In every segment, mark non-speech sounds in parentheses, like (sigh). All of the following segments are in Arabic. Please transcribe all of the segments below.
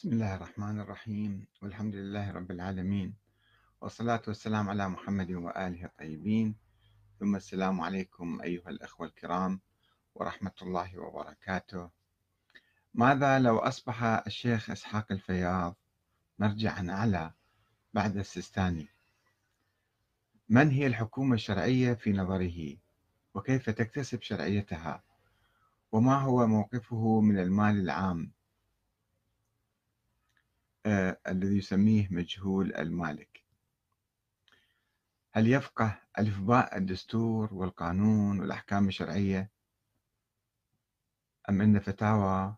بسم الله الرحمن الرحيم والحمد لله رب العالمين والصلاة والسلام على محمد وآله الطيبين ثم السلام عليكم أيها الأخوة الكرام ورحمة الله وبركاته ماذا لو أصبح الشيخ إسحاق الفياض مرجعا أعلى بعد السيستاني من هي الحكومة الشرعية في نظره وكيف تكتسب شرعيتها وما هو موقفه من المال العام آه، الذي يسميه مجهول المالك هل يفقه ألف باء الدستور والقانون والأحكام الشرعية أم أن فتاوى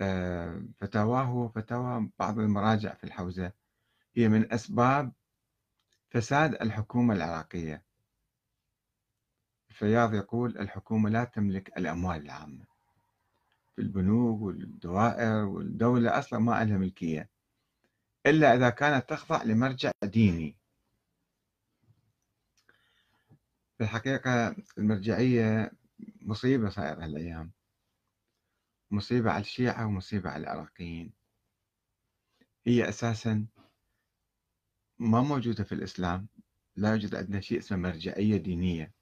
آه، فتاواه وفتاوى بعض المراجع في الحوزة هي من أسباب فساد الحكومة العراقية الفياض يقول الحكومة لا تملك الأموال العامة في البنوك والدوائر والدولة أصلا ما لها ملكية إلا إذا كانت تخضع لمرجع ديني في الحقيقة المرجعية مصيبة صايرة هالأيام مصيبة على الشيعة ومصيبة على العراقيين هي أساسا ما موجودة في الإسلام لا يوجد عندنا شيء اسمه مرجعية دينية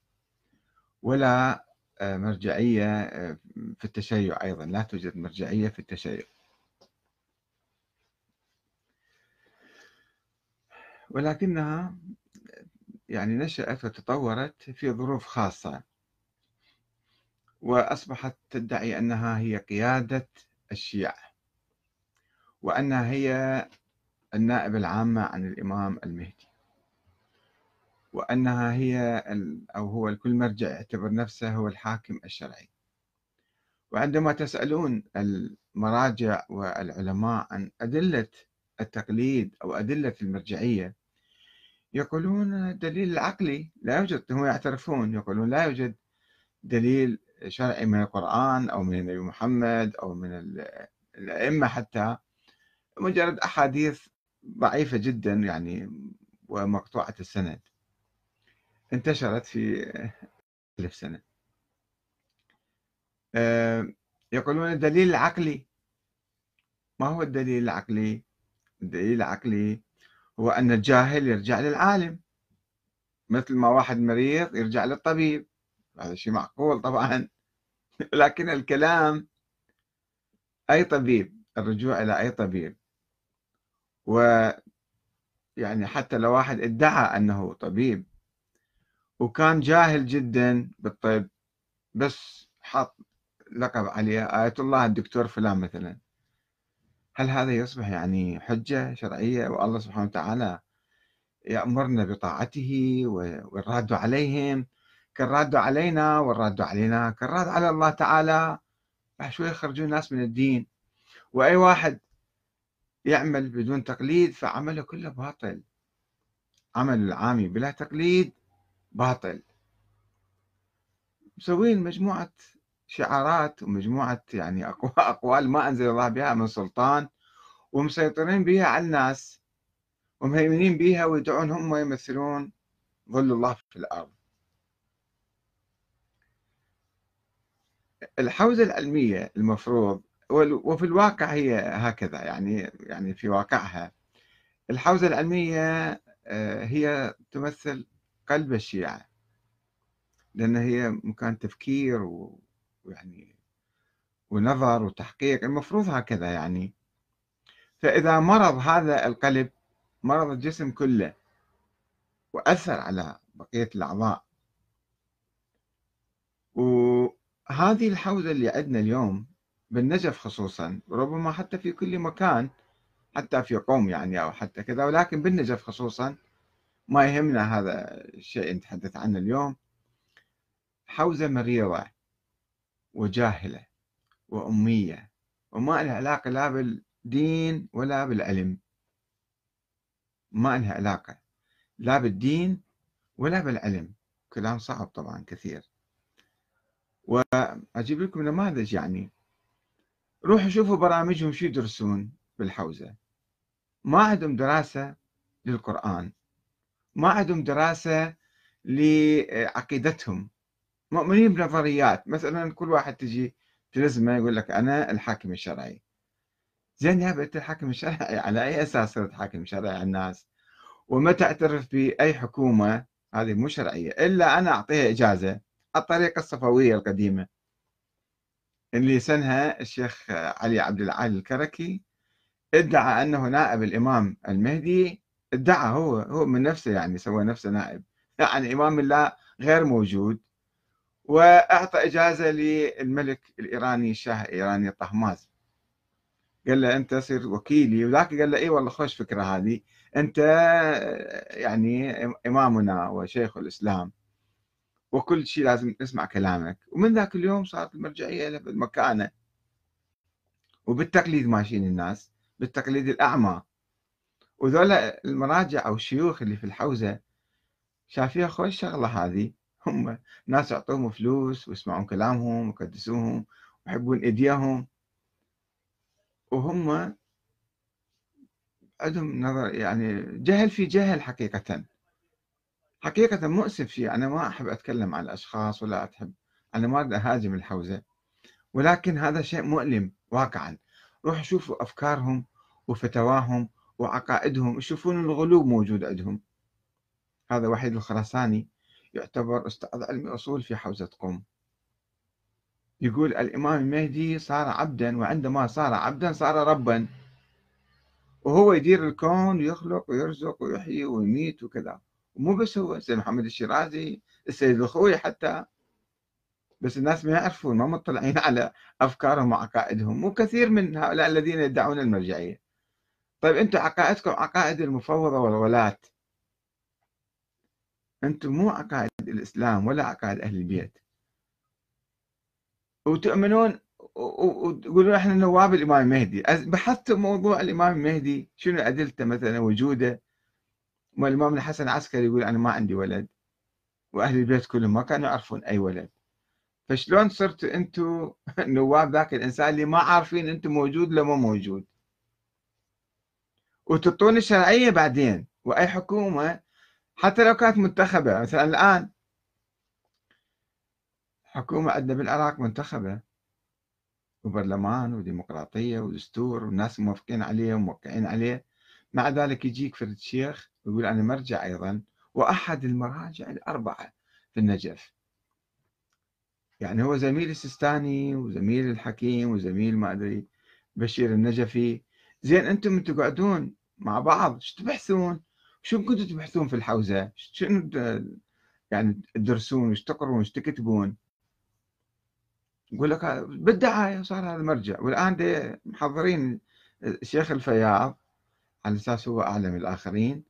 ولا آه، مرجعية آه، في التشيع أيضا لا توجد مرجعية في التشيع ولكنها يعني نشأت وتطورت في ظروف خاصة وأصبحت تدعي أنها هي قيادة الشيعة وأنها هي النائب العامة عن الإمام المهدي وأنها هي أو هو الكل مرجع يعتبر نفسه هو الحاكم الشرعي وعندما تسألون المراجع والعلماء عن أدلة التقليد أو أدلة المرجعية يقولون الدليل العقلي لا يوجد هم يعترفون يقولون لا يوجد دليل شرعي من القرآن أو من النبي محمد أو من الأئمة حتى مجرد أحاديث ضعيفة جدا يعني ومقطوعة السند انتشرت في ألف سنة آه، يقولون الدليل العقلي ما هو الدليل العقلي؟ الدليل العقلي هو أن الجاهل يرجع للعالم مثل ما واحد مريض يرجع للطبيب هذا شيء معقول طبعا (laughs) لكن الكلام أي طبيب الرجوع إلى أي طبيب و يعني حتى لو واحد ادعى أنه طبيب وكان جاهل جدا بالطب بس حط لقب عليه آية الله الدكتور فلان مثلا هل هذا يصبح يعني حجة شرعية والله سبحانه وتعالى يأمرنا بطاعته والرد عليهم كالرد علينا والرد علينا كالرد على الله تعالى راح شوي يخرجون الناس من الدين وأي واحد يعمل بدون تقليد فعمله كله باطل عمل العامي بلا تقليد باطل مسوين مجموعة شعارات ومجموعة يعني (laughs) أقوال ما أنزل الله بها من سلطان ومسيطرين بها على الناس ومهيمنين بها ويدعون هم يمثلون ظل الله في الأرض الحوزة العلمية المفروض وفي الواقع هي هكذا يعني يعني في واقعها الحوزة العلمية آه، هي تمثل قلب الشيعة لأن هي مكان تفكير ويعني ونظر وتحقيق المفروض هكذا يعني فإذا مرض هذا القلب مرض الجسم كله وأثر على بقية الأعضاء وهذه الحوزة اللي عندنا اليوم بالنجف خصوصا وربما حتى في كل مكان حتى في قوم يعني أو حتى كذا ولكن بالنجف خصوصا ما يهمنا هذا الشيء نتحدث عنه اليوم حوزة مريضة وجاهلة وأمية وما لها علاقة لا بالدين ولا بالعلم ما لها علاقة لا بالدين ولا بالعلم كلام صعب طبعا كثير وأجيب لكم نماذج يعني روحوا شوفوا برامجهم شو يدرسون بالحوزة ما عندهم دراسة للقرآن ما عندهم دراسة لعقيدتهم مؤمنين بنظريات مثلا كل واحد تجي تلزمه يقول لك أنا الحاكم الشرعي زين يا بنت الحاكم الشرعي على أي أساس صرت حاكم شرعي على الناس وما تعترف بأي حكومة هذه مو شرعية إلا أنا أعطيها إجازة الطريقة الصفوية القديمة اللي سنها الشيخ علي عبد العال الكركي ادعى أنه نائب الإمام المهدي ادعى هو هو من نفسه يعني سوى نفسه نائب عن يعني إمام الله غير موجود وأعطى إجازة للملك الإيراني الشاه الإيراني طهماز قال له أنت صير وكيلي وذاك قال له إي والله خوش فكرة هذه أنت يعني إمامنا وشيخ الإسلام وكل شيء لازم نسمع كلامك ومن ذاك اليوم صارت المرجعية له بالمكانة وبالتقليد ماشيين الناس بالتقليد الأعمى وذولا المراجع أو الشيوخ اللي في الحوزة شافيها خوش شغلة هذه (laughs) هم ناس يعطوهم فلوس ويسمعون كلامهم ويقدسوهم ويحبون إيديهم وهم عندهم نظر يعني جهل في جهل حقيقة حقيقة مؤسف شيء أنا ما أحب أتكلم عن الأشخاص ولا أحب أنا ما أريد أهاجم الحوزة ولكن هذا شيء مؤلم واقعا روح شوفوا أفكارهم وفتواهم وعقائدهم يشوفون الغلو موجود عندهم هذا وحيد الخرساني يعتبر أستاذ علم أصول في حوزة قم يقول الإمام المهدي صار عبدا وعندما صار عبدا صار ربا وهو يدير الكون ويخلق ويرزق ويحيي ويميت وكذا ومو بس هو السيد محمد الشيرازي السيد الخوي حتى بس الناس ما يعرفون ما مطلعين على أفكارهم وعقائدهم وكثير من هؤلاء الذين يدعون المرجعية طيب انتم عقائدكم عقائد المفوضه والولاة انتم مو عقائد الاسلام ولا عقائد اهل البيت وتؤمنون وتقولون احنا نواب الامام المهدي بحثتوا موضوع الامام المهدي شنو ادلته مثلا وجوده والامام الحسن العسكري يقول انا ما عندي ولد واهل البيت كلهم ما كانوا يعرفون اي ولد فشلون صرتوا انتم (laughs) نواب ذاك الانسان اللي ما عارفين انتم موجود لو ما موجود وتعطوني شرعية بعدين وأي حكومة حتى لو كانت منتخبة مثلا الآن حكومة عندنا بالعراق منتخبة وبرلمان وديمقراطية ودستور والناس موافقين عليه وموقعين عليه مع ذلك يجيك فرد شيخ ويقول أنا مرجع أيضا وأحد المراجع الأربعة في النجف يعني هو زميل السيستاني وزميل الحكيم وزميل ما أدري بشير النجفي زين انتم تقعدون مع بعض شو تبحثون؟ شو كنتوا تبحثون في الحوزه؟ شنو يعني تدرسون وش تقرون وش تكتبون؟ يقول لك بالدعايه صار هذا مرجع والان دي محضرين الشيخ الفياض على اساس هو اعلم الاخرين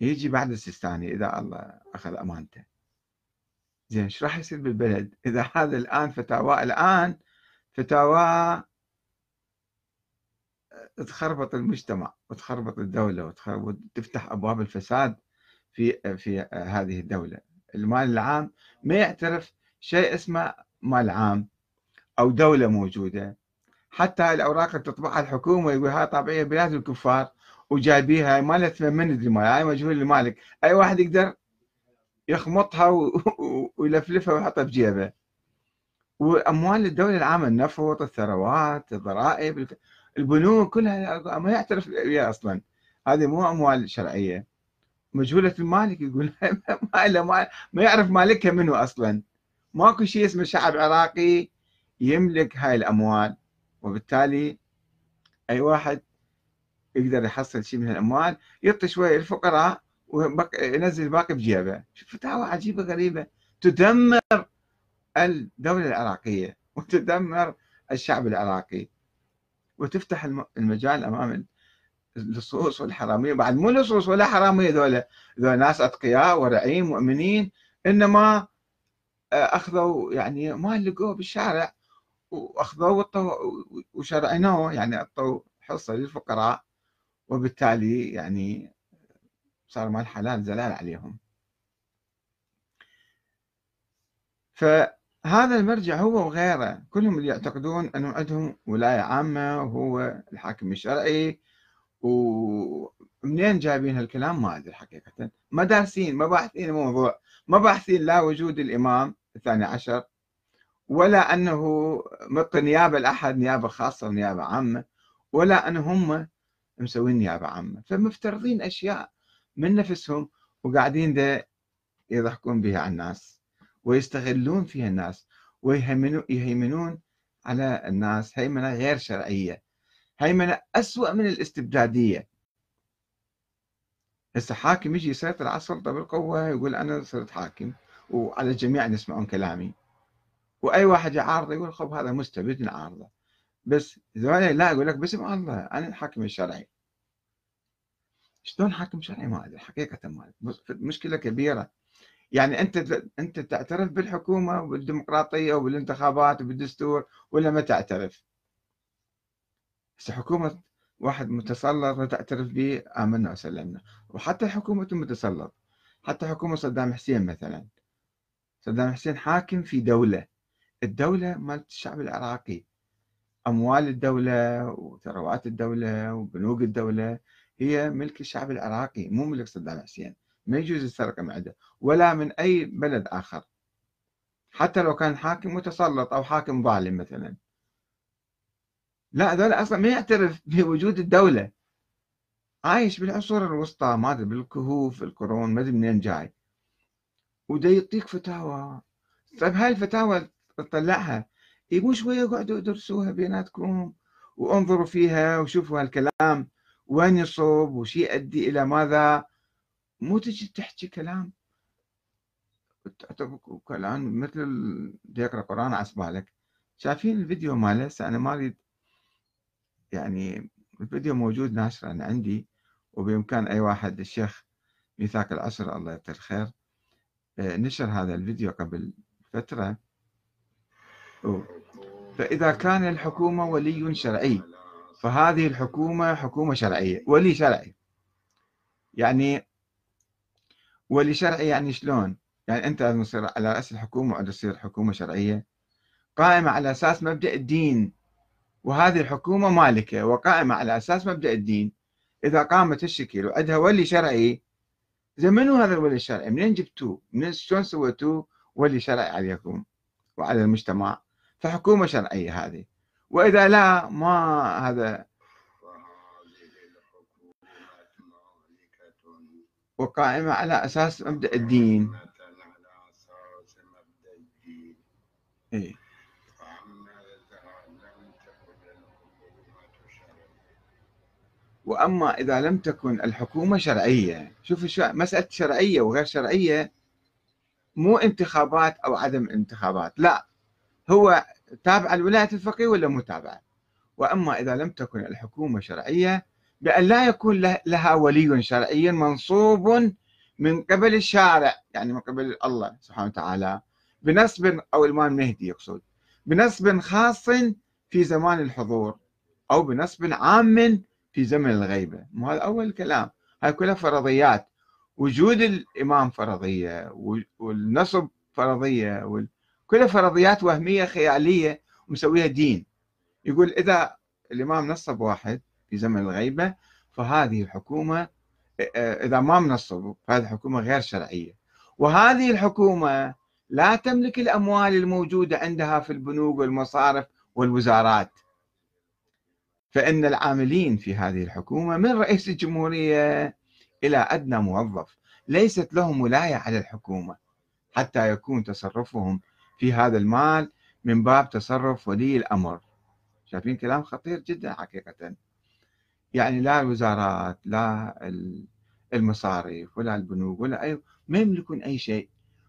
يجي بعد السيستاني اذا الله اخذ امانته زين ايش راح يصير بالبلد اذا هذا الان فتاوى الان فتاوى تخربط المجتمع وتخربط الدولة وتخربط تفتح أبواب الفساد في في هذه الدولة المال العام ما يعترف شيء اسمه مال عام أو دولة موجودة حتى الأوراق اللي تطبعها الحكومة يقول هاي طبيعية بلاد الكفار وجايبيها مالتنا من ندري هاي مجهول المالك أي واحد يقدر يخمطها (laughs) ويلفلفها ويحطها بجيبه واموال الدوله العامه النفط الثروات الضرائب البنوك كلها ما يعترف بها اصلا هذه مو اموال شرعيه مجهوله المالك يقول (laughs) ما ما يعرف مالكها منه اصلا ماكو شيء اسمه شعب عراقي يملك هاي الاموال وبالتالي اي واحد يقدر يحصل شيء من الاموال يعطي شويه الفقراء وينزل الباقي بجيبه شوف فتاوى عجيبه غريبه تدمر الدوله العراقيه وتدمر الشعب العراقي وتفتح المجال امام اللصوص والحراميه بعد مو لصوص ولا حراميه ذولا ذولا ناس اتقياء ورعين مؤمنين انما آه، اخذوا يعني ما لقوه بالشارع واخذوه وشرعنوه يعني اعطوا حصه للفقراء وبالتالي يعني صار مال حلال زلال عليهم ف هذا المرجع هو وغيره كلهم اللي يعتقدون أنه عندهم ولاية عامة وهو الحاكم الشرعي ومنين جايبين هالكلام ما أدري حقيقة ما دارسين ما باحثين الموضوع ما باحثين لا وجود الإمام الثاني عشر ولا أنه مبقي نيابة لأحد نيابة خاصة ونيابة عامة ولا أن هم مسوين نيابة عامة فمفترضين أشياء من نفسهم وقاعدين ده يضحكون بها على الناس ويستغلون فيها الناس ويهيمنون على الناس هيمنة غير شرعية هيمنة أسوأ من الاستبدادية هسه حاكم يجي يسيطر على السلطة بالقوة يقول أنا صرت حاكم وعلى الجميع يسمعون كلامي وأي واحد يعارضه يقول خب هذا مستبد نعارضه بس ذولا لا يقول لك باسم الله أنا الحاكم الشرعي شلون حاكم شرعي ما أدري حقيقة ما أدري مشكلة كبيرة يعني انت انت تعترف بالحكومه وبالديمقراطيه وبالانتخابات وبالدستور ولا ما تعترف؟ هسه حكومه واحد متسلط ما تعترف به امنا وسلمنا وحتى حكومه المتسلط حتى حكومه صدام حسين مثلا صدام حسين حاكم في دوله الدوله مالت الشعب العراقي اموال الدوله وثروات الدوله وبنوك الدوله هي ملك الشعب العراقي مو ملك صدام حسين ما يجوز السرقة من عنده ولا من أي بلد آخر حتى لو كان حاكم متسلط أو حاكم ظالم مثلا لا هذول أصلا ما يعترف (laughs) بوجود الدولة عايش بالعصور الوسطى ما أدري بالكهوف القرون ما أدري منين جاي وده يعطيك فتاوى طيب هاي الفتاوى تطلعها يبون إيه، شوية اقعدوا ادرسوها بيناتكم وانظروا فيها وشوفوا هالكلام وين يصب وشي يؤدي إلى ماذا مو تجي تحكي كلام كلام مثل يقرا قران عصبالك شايفين الفيديو ماله هسه انا ما اريد يعني الفيديو موجود ناشر انا عندي وبامكان اي واحد الشيخ ميثاق العصر الله يذكر الخير آه، نشر هذا الفيديو قبل فتره فاذا كان الحكومه ولي شرعي فهذه الحكومه حكومه شرعيه ولي شرعي يعني ولشرعي إيه يعني شلون؟ يعني انت لازم تصير على راس الحكومه وعند تصير حكومه شرعيه قائمه على اساس مبدا الدين وهذه الحكومه مالكه وقائمه على اساس مبدا الدين اذا قامت الشكل وعندها ولي شرعي زين منو هذا الولي الشرعي؟ منين جبتوه؟ منين شلون سويتوه ولي شرعي عليكم وعلى المجتمع؟ فحكومه شرعيه هذه واذا لا ما هذا وقائمة على أساس مبدأ الدين إيه؟ واما اذا لم تكن الحكومه شرعيه شوف مساله شرعيه وغير شرعيه مو انتخابات او عدم انتخابات لا هو تابع الولايه الفقيه ولا متابع واما اذا لم تكن الحكومه شرعيه بأن لا يكون لها ولي شرعي منصوب من قبل الشارع يعني من قبل الله سبحانه وتعالى بنسب أو الإمام المهدي يقصد بنسب خاص في زمان الحضور أو بنسب عام في زمن الغيبة مو هذا أول كلام هاي كلها فرضيات وجود الإمام فرضية والنصب فرضية كلها فرضيات وهمية خيالية ومسويها دين يقول إذا الإمام نصب واحد في زمن الغيبة فهذه الحكومة إذا ما من الصلب فهذه حكومة غير شرعية وهذه الحكومة لا تملك الأموال الموجودة عندها في البنوك والمصارف والوزارات فإن العاملين في هذه الحكومة من رئيس الجمهورية إلى أدنى موظف ليست لهم ولاية على الحكومة حتى يكون تصرفهم في هذا المال من باب تصرف ولي الأمر شايفين كلام خطير جدا حقيقة يعني لا الوزارات لا المصارف ولا البنوك ولا أي ما يملكون أي شيء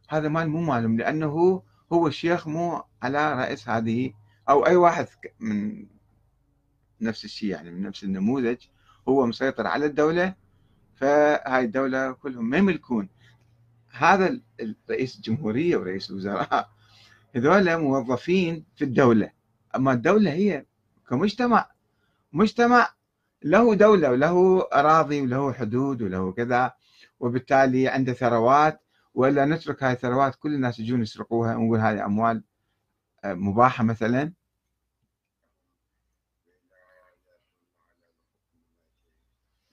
هذا مال مو مالهم لأنه هو الشيخ مو على رأس هذه أو أي واحد من نفس الشيء يعني من نفس النموذج هو مسيطر على الدولة فهاي الدولة كلهم ما يملكون هذا رئيس الجمهورية ورئيس الوزراء هذول موظفين في الدولة أما الدولة هي كمجتمع مجتمع له دولة وله أراضي وله حدود وله كذا وبالتالي عنده ثروات ولا نترك هاي الثروات كل الناس يجون يسرقوها ونقول هذه أموال آه، مباحة مثلا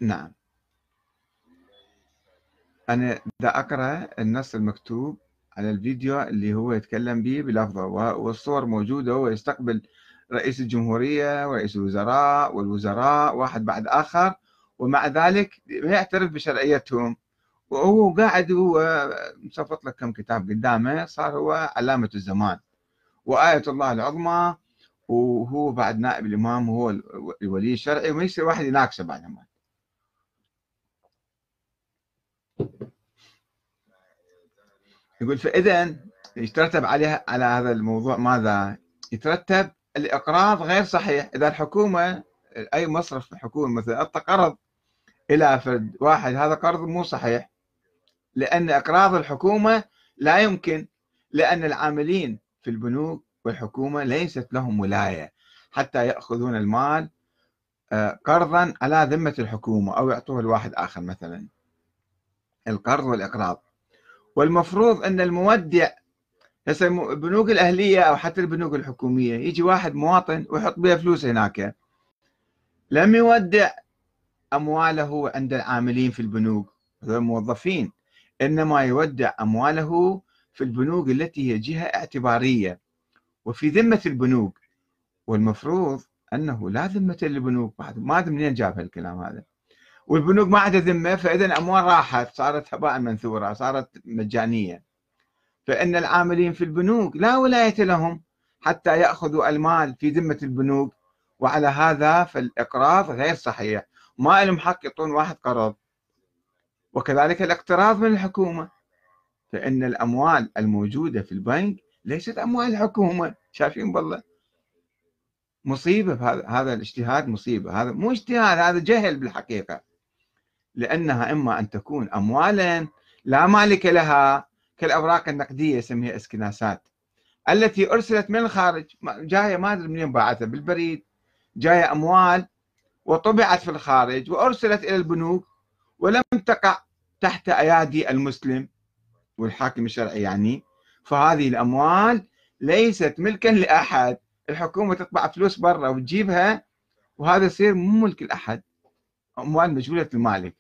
نعم أنا دا أقرأ النص المكتوب على الفيديو اللي هو يتكلم به بلفظه والصور موجودة ويستقبل رئيس الجمهورية ورئيس الوزراء والوزراء واحد بعد آخر ومع ذلك ما يعترف بشرعيتهم وهو قاعد هو مصفط لك كم كتاب قدامه صار هو علامة الزمان وآية الله العظمى وهو بعد نائب الإمام هو الولي الشرعي وما يصير واحد يناقشه بعد ما يقول فإذا يترتب عليها على هذا الموضوع ماذا؟ يترتب الإقراض غير صحيح إذا الحكومة أي مصرف حكومي مثلا أعطى قرض إلى فرد واحد هذا قرض مو صحيح لأن إقراض الحكومة لا يمكن لأن العاملين في البنوك والحكومة ليست لهم ولاية حتى يأخذون المال آه، قرضا على ذمة الحكومة أو يعطوه لواحد آخر مثلا القرض والإقراض والمفروض أن المودع هسه البنوك الاهليه او حتى البنوك الحكوميه يجي واحد مواطن ويحط بها فلوس هناك لم يودع امواله عند العاملين في البنوك هذول موظفين انما يودع امواله في البنوك التي هي جهه اعتباريه وفي ذمه البنوك والمفروض انه لا ذمه للبنوك بعد ما ادري منين جاب هالكلام هذا والبنوك ما عندها ذمه فاذا الاموال راحت صارت هباء منثوره صارت مجانيه فإن العاملين في البنوك لا ولاية لهم حتى يأخذوا المال في ذمة البنوك وعلى هذا فالإقراض غير صحيح ما لهم حق يعطون واحد قرض وكذلك الاقتراض من الحكومة فإن الأموال الموجودة في البنك ليست أموال الحكومة شايفين بالله مصيبة هذا هذا الاجتهاد مصيبة هذا مو اجتهاد هذا جهل بالحقيقة لأنها إما أن تكون أموالا لا مالك لها كالأوراق النقدية يسميها اسكناسات التي أرسلت من الخارج جاية ما أدري منين باعتها بالبريد جاية أموال وطبعت في الخارج وأرسلت إلى البنوك ولم تقع تحت أيادي المسلم والحاكم الشرعي يعني فهذه الأموال ليست ملكا لأحد الحكومة تطبع فلوس برا وتجيبها وهذا يصير مو ملك لأحد أموال مجهولة المالك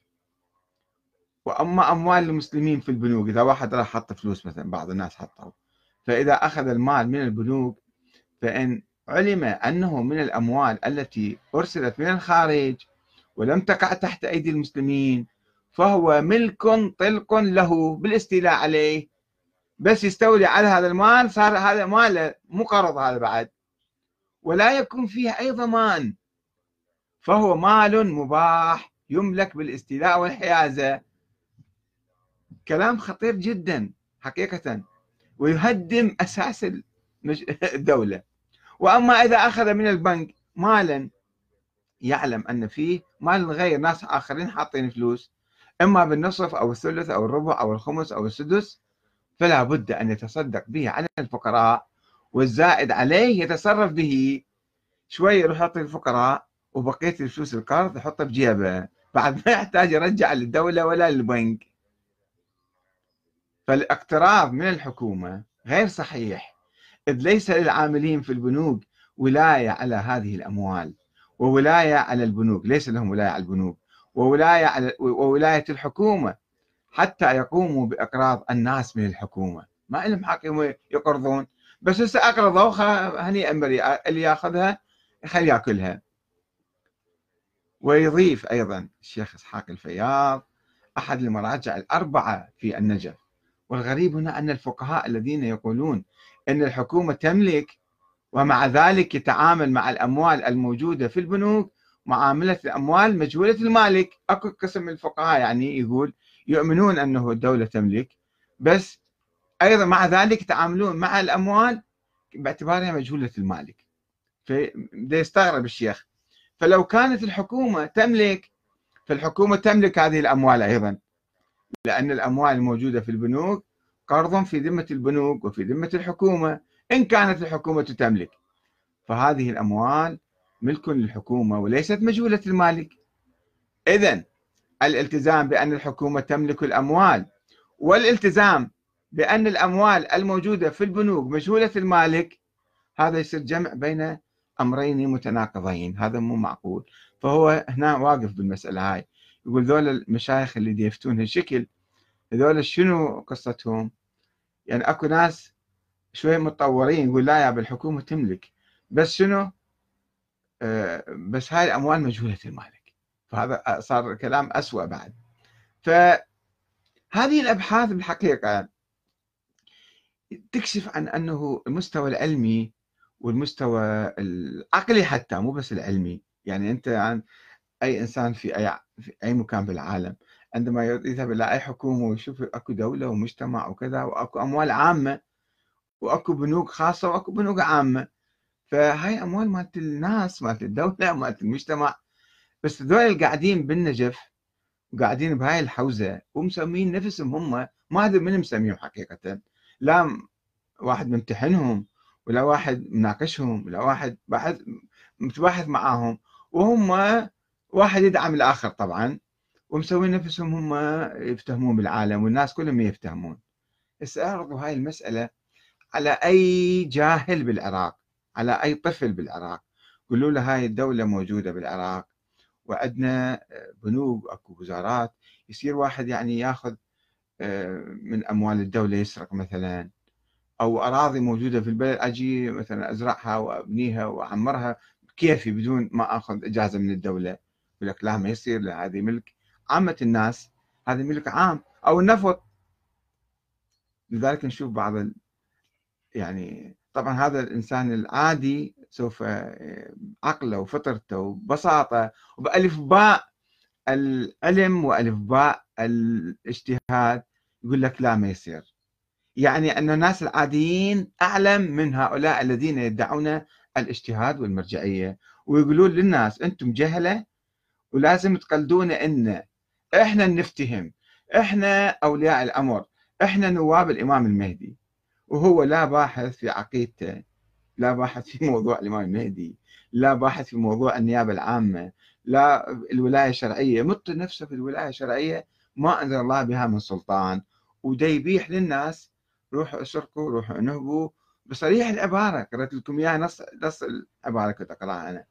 واما اموال المسلمين في البنوك اذا واحد راح حط فلوس مثلا بعض الناس حطوا فاذا اخذ المال من البنوك فان علم انه من الاموال التي ارسلت من الخارج ولم تقع تحت ايدي المسلمين فهو ملك طلق له بالاستيلاء عليه بس يستولي على هذا المال صار هذا ماله مو قرض هذا بعد ولا يكون فيه اي ضمان فهو مال مباح يملك بالاستيلاء والحيازه كلام خطير جدا حقيقة ويهدم أساس (laughs) الدولة وأما إذا أخذ من البنك مالا يعلم أن فيه مال غير ناس آخرين حاطين فلوس إما بالنصف أو الثلث أو الربع أو الخمس أو السدس فلا بد أن يتصدق به على الفقراء والزائد عليه يتصرف به شوي يروح يعطي الفقراء وبقية الفلوس القرض يحطها بجيبه بعد ما يحتاج يرجع للدولة ولا للبنك فالاقتراض من الحكومة غير صحيح إذ ليس للعاملين في البنوك ولاية على هذه الأموال وولاية على البنوك ليس لهم ولاية على البنوك وولاية, على وولاية الحكومة حتى يقوموا بإقراض الناس من الحكومة ما لهم حق يقرضون بس هسه أقرضوا هنيئا مريئا اللي ياخذها خلي ياكلها ويضيف أيضا الشيخ إسحاق الفياض أحد المراجع الأربعة في النجف والغريب هنا أن الفقهاء الذين يقولون أن الحكومة تملك ومع ذلك يتعامل مع الأموال الموجودة في البنوك معاملة الأموال مجهولة المالك أكو قسم من الفقهاء يعني يقول يؤمنون أنه الدولة تملك بس أيضا مع ذلك يتعاملون مع الأموال باعتبارها مجهولة المالك فده يستغرب الشيخ فلو كانت الحكومة تملك فالحكومة تملك هذه الأموال أيضا لأن الأموال الموجودة في البنوك قرض في ذمة البنوك وفي ذمة الحكومة إن كانت الحكومة تملك فهذه الأموال ملك للحكومة وليست مجهولة المالك إذا الالتزام بأن الحكومة تملك الأموال والالتزام بأن الأموال الموجودة في البنوك مجهولة المالك هذا يصير جمع بين أمرين متناقضين هذا مو معقول فهو هنا واقف بالمسألة هاي يقول ذول المشايخ اللي ديفتون هالشكل هذول شنو قصتهم؟ يعني اكو ناس شوي متطورين يقول لا يا بالحكومة تملك بس شنو؟ آه بس هاي الاموال مجهولة المالك فهذا صار كلام اسوأ بعد فهذه الابحاث بالحقيقة تكشف عن انه المستوى العلمي والمستوى العقلي حتى مو بس العلمي يعني انت عن يعني أي إنسان في أي في أي مكان بالعالم عندما يذهب إلى أي حكومة ويشوف أكو دولة ومجتمع وكذا وأكو أموال عامة وأكو بنوك خاصة وأكو بنوك عامة فهاي أموال مالت الناس مالت الدولة (laughs) مالت المجتمع بس هذول اللي قاعدين بالنجف وقاعدين بهاي الحوزة ومسمين نفسهم هم ما أدري من مسميهم حقيقة لا واحد ممتحنهم ولا واحد مناقشهم ولا واحد باحث متباحث معاهم وهم واحد يدعم الآخر طبعا ومسوين نفسهم هم يفتهمون بالعالم والناس كلهم يفتهمون هسه أعرضوا هاي المسألة على أي جاهل بالعراق على أي طفل بالعراق قولوا له هاي الدولة موجودة بالعراق وعندنا بنوك أكو وزارات يصير واحد يعني ياخذ آه، من أموال الدولة يسرق مثلا أو أراضي موجودة في البلد أجي مثلا أزرعها وأبنيها وأعمرها كيفي بدون ما أخذ إجازة من الدولة يقول لك لا ما يصير لا هذه ملك عامة الناس هذا ملك عام أو النفط لذلك نشوف بعض ال... يعني طبعا هذا الإنسان العادي سوف آه، عقله وفطرته وبساطة وبألف باء العلم وألف باء الاجتهاد يقول لك لا ما يصير يعني أن الناس العاديين أعلم من هؤلاء الذين يدعون الاجتهاد والمرجعية ويقولون للناس أنتم جهلة ولازم تقلدونا إن إحنا نفتهم إحنا أولياء الأمر إحنا نواب الإمام المهدي وهو لا باحث في عقيدته لا باحث في موضوع الإمام المهدي لا باحث في موضوع النيابة العامة لا الولاية الشرعية مط نفسه في الولاية الشرعية ما أنزل الله بها من سلطان وديبيح للناس روحوا اسرقوا روحوا انهبوا بصريح العبارة قرأت لكم إياها نص نص العبارة كنت أقرأها أنا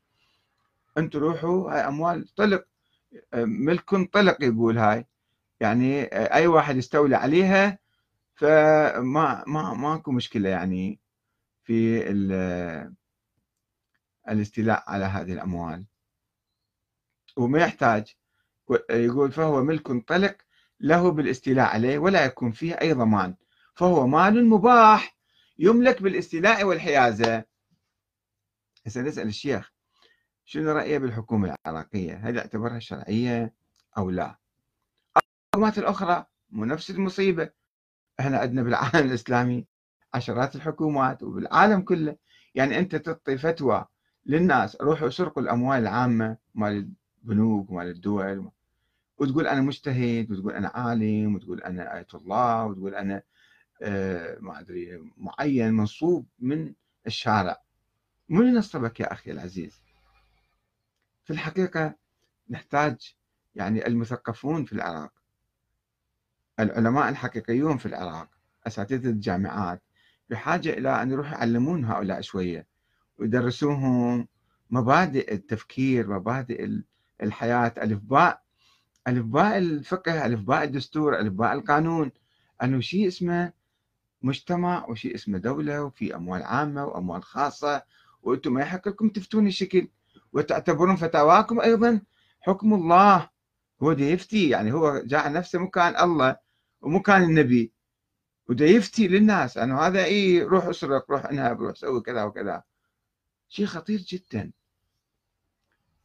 انتم روحوا هاي اموال طلق ملككم طلق يقول هاي يعني اي واحد يستولي عليها فما ما ماكو مشكله يعني في الاستيلاء على هذه الاموال وما يحتاج يقول فهو ملك طلق له بالاستيلاء عليه ولا يكون فيه اي ضمان فهو مال مباح يملك بالاستيلاء والحيازه هسه نسال الشيخ شنو رأيه بالحكومة العراقية هل يعتبرها شرعية أو لا الحكومات الأخرى مو نفس المصيبة احنا عندنا بالعالم (laughs) الإسلامي عشرات الحكومات وبالعالم كله يعني أنت تعطي فتوى للناس روحوا سرقوا الأموال العامة مال البنوك ومال الدول وتقول أنا مجتهد وتقول أنا عالم وتقول أنا آية الله وتقول أنا آه، ما أدري معين منصوب من الشارع من نصبك يا أخي العزيز في الحقيقة نحتاج يعني المثقفون في العراق العلماء الحقيقيون في العراق أساتذة الجامعات بحاجة إلى أن يروحوا يعلمون هؤلاء شوية ويدرسوهم مبادئ التفكير مبادئ الحياة ألف باء ألف باء الفقه ألف باء الدستور ألف باء القانون أنه شيء اسمه مجتمع وشيء اسمه دولة وفي أموال عامة وأموال خاصة وأنتم ما يحق لكم تفتون الشكل وتعتبرون فتاواكم أيضا حكم الله هو دي يفتي يعني هو جعل نفسه مكان الله ومكان النبي وده يفتي للناس أنه هذا اي روح أسرق روح انهب روح سوي كذا وكذا شيء خطير جدا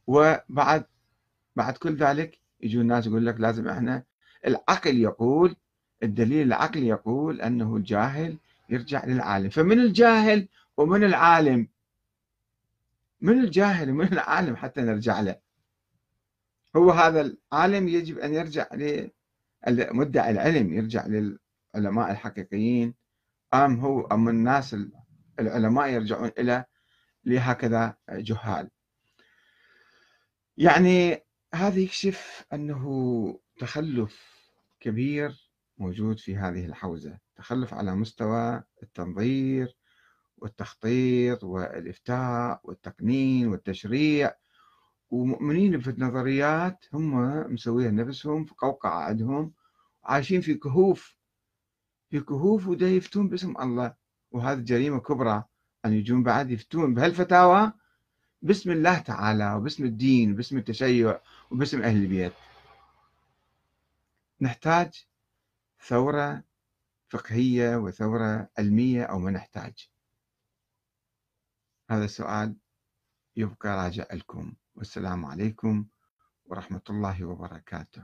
وبعد بعد كل ذلك يجون الناس يقول لك لازم احنا العقل يقول الدليل العقلي يقول انه الجاهل يرجع للعالم فمن الجاهل ومن العالم من الجاهل ومن العالم حتى نرجع له هو هذا العالم يجب أن يرجع للمدعي العلم يرجع للعلماء الحقيقيين أم هو أم الناس العلماء يرجعون إلى لهكذا جهال يعني هذا يكشف أنه تخلف كبير موجود في هذه الحوزة تخلف على مستوى التنظير والتخطيط والإفتاء والتقنين والتشريع ومؤمنين النظريات هم مسويها نفسهم في قوقعة عندهم عايشين في كهوف في كهوف وده يفتون باسم الله وهذه جريمة كبرى أن يجون بعد يفتون بهالفتاوى باسم الله تعالى وباسم الدين وباسم التشيع وباسم أهل البيت نحتاج ثورة فقهية وثورة علمية أو ما نحتاج هذا السؤال يبقى راجع لكم والسلام عليكم ورحمة الله وبركاته